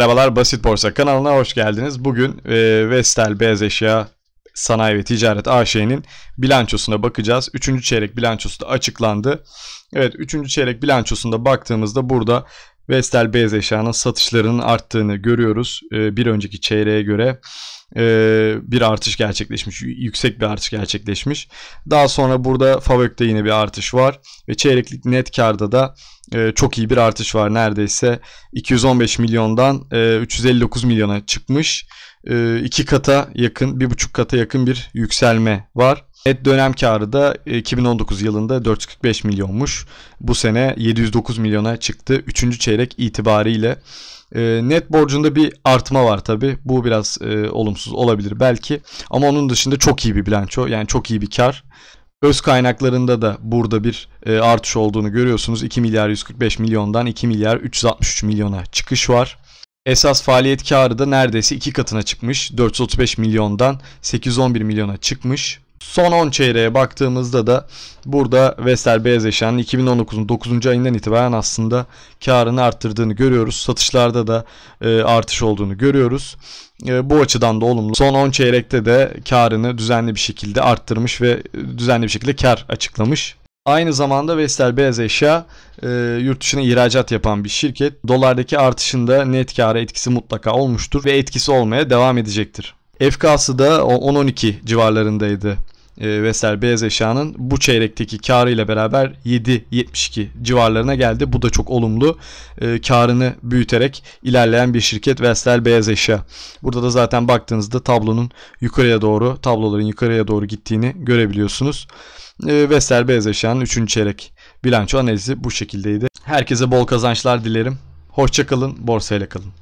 Merhabalar Basit Borsa kanalına hoş geldiniz. Bugün e, Vestel Beyaz Eşya Sanayi ve Ticaret AŞ'nin bilançosuna bakacağız. Üçüncü çeyrek bilançosu da açıklandı. Evet üçüncü çeyrek bilançosunda baktığımızda burada Vestel beyaz eşyanın satışlarının arttığını görüyoruz. Ee, bir önceki çeyreğe göre e, bir artış gerçekleşmiş. Yüksek bir artış gerçekleşmiş. Daha sonra burada Favök'te yine bir artış var. Ve çeyreklik net karda da e, çok iyi bir artış var. Neredeyse 215 milyondan 359 e, milyona çıkmış. E, kata yakın, bir buçuk kata yakın bir yükselme var. Net dönem karı da 2019 e, yılında 445 milyonmuş. Bu sene 709 milyona çıktı. Üçüncü çeyrek itibariyle. E, net borcunda bir artma var tabi. Bu biraz e, olumsuz olabilir belki. Ama onun dışında çok iyi bir bilanço. Yani çok iyi bir kar. Öz kaynaklarında da burada bir artış olduğunu görüyorsunuz. 2 milyar 145 milyondan 2 milyar 363 milyona çıkış var. Esas faaliyet karı da neredeyse iki katına çıkmış. 435 milyondan 811 milyona çıkmış. Son 10 çeyreğe baktığımızda da burada Vestel Beyaz Eşya'nın 2019'un 9. ayından itibaren aslında karını arttırdığını görüyoruz. Satışlarda da e, artış olduğunu görüyoruz. E, bu açıdan da olumlu. Son 10 çeyrekte de karını düzenli bir şekilde arttırmış ve düzenli bir şekilde kar açıklamış. Aynı zamanda Vestel Beyaz Eşya e, yurt dışına ihracat yapan bir şirket. Dolardaki artışında net kâra etkisi mutlaka olmuştur ve etkisi olmaya devam edecektir. FK'sı da 10-12 civarlarındaydı e, beyaz eşyanın bu çeyrekteki karı ile beraber 7.72 civarlarına geldi. Bu da çok olumlu. E, karını büyüterek ilerleyen bir şirket Vestel beyaz eşya. Burada da zaten baktığınızda tablonun yukarıya doğru, tabloların yukarıya doğru gittiğini görebiliyorsunuz. E, Vestel beyaz eşyanın 3. çeyrek bilanço analizi bu şekildeydi. Herkese bol kazançlar dilerim. Hoşçakalın, borsayla kalın.